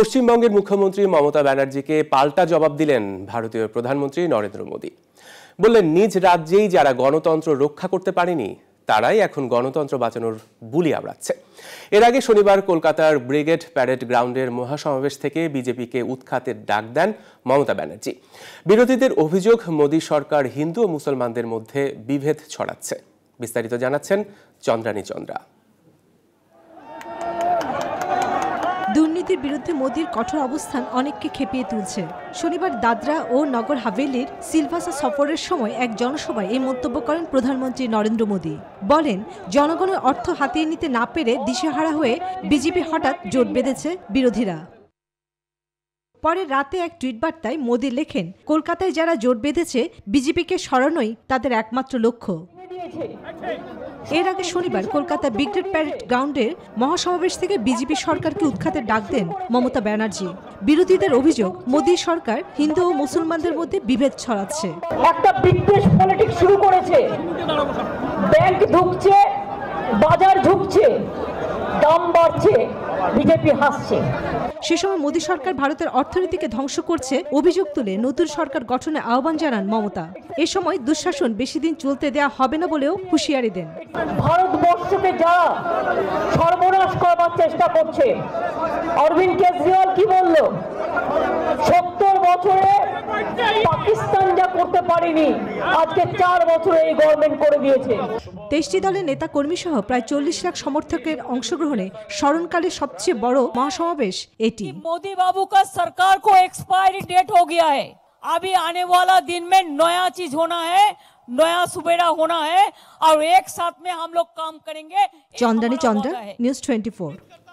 পশ্চিমবঙ্গের মুখ্যমন্ত্রী মমতা ব্যানার্জিকে পাল্টা জবাব দিলেন ভারতীয় প্রধানমন্ত্রী নরেন্দ্র মোদী বললেন নিজ রাজ্যেই যারা গণতন্ত্র রক্ষা করতে পারেনি তারাই এখন গণতন্ত্র বাঁচানোর বুলি আবড়াচ্ছে এর আগে শনিবার কলকাতার ব্রিগেড প্যারেড গ্রাউন্ডের মহাসমাবেশ থেকে বিজেপিকে উৎখাতের ডাক দেন মমতা ব্যানার্জি বিরোধীদের অভিযোগ মোদী সরকার হিন্দু ও মুসলমানদের মধ্যে বিভেদ ছড়াচ্ছে বিস্তারিত জানাচ্ছেন চন্দ্রানী চন্দ্রা দুর্নীতির বিরুদ্ধে মোদীর কঠোর অবস্থান অনেককে খেপিয়ে তুলছে শনিবার দাদরা ও নগর হাভেলির সিলভাসা সফরের সময় এক জনসভায় এই মন্তব্য করেন প্রধানমন্ত্রী নরেন্দ্র মোদী বলেন জনগণের অর্থ হাতিয়ে নিতে না পেরে দিশেহারা হয়ে বিজেপি হঠাৎ জোট বেঁধেছে বিরোধীরা পরে রাতে এক টুইট বার্তায় মোদী লেখেন কলকাতায় যারা জোট বেঁধেছে বিজেপিকে সরানোই তাদের একমাত্র লক্ষ্য আচ্ছা। এর আগে শনিবার কলকাতা বিগ্রেড প্যারেড গ্রাউন্ডের মহাসমাবেশ থেকে বিজেপি সরকারকে উৎখাতের ডাক দেন মমতা ব্যানার্জি বিরোধীদের অভিযোগ মোদী সরকার হিন্দু ও মুসলমানদের মধ্যে বিভেদ ছড়াচ্ছে একটা বিদ্বেষ পলিটিক্স শুরু করেছে ব্যাংক ঢুকছে বাজার ঢুকছে দাম বাড়ছে বিজেপি হাসছে সে সময় মোদী সরকার ভারতের অর্থনীতিকে ধ্বংস করছে অভিযোগ তুলে নতুন সরকার গঠনে আহ্বান জানান মমতা এ সময় দুঃশাসন বেশি দিন চলতে দেয়া হবে না বলেও হুঁশিয়ারি দেন ভারতবর্ষকে যা সর্বনাশ করবার চেষ্টা করছে অরবিন্দ কেজরিওয়াল কি বলল সত্তর বছরে পাকিস্তান করতে পারিনি আজকে চার বছর এই গভর্নমেন্ট করে দিয়েছে তেইশটি দলের নেতা কর্মী সহ প্রায় চল্লিশ লাখ সমর্থকের অংশগ্রহণে স্মরণকালে সবচেয়ে বড় মহাসমাবেশ এটি মোদী বাবু কাজ সরকার কো এক্সপায়ারি ডেট হো গিয়া হ্যায় अभी आने वाला दिन में नया चीज होना है নয়া সুবেরা হোনা হ্যাঁ আর এক সাথ মে হাম লোক কাম করেঙ্গে চন্দ্রানী চন্দ্র নিউজ টোয়েন্টি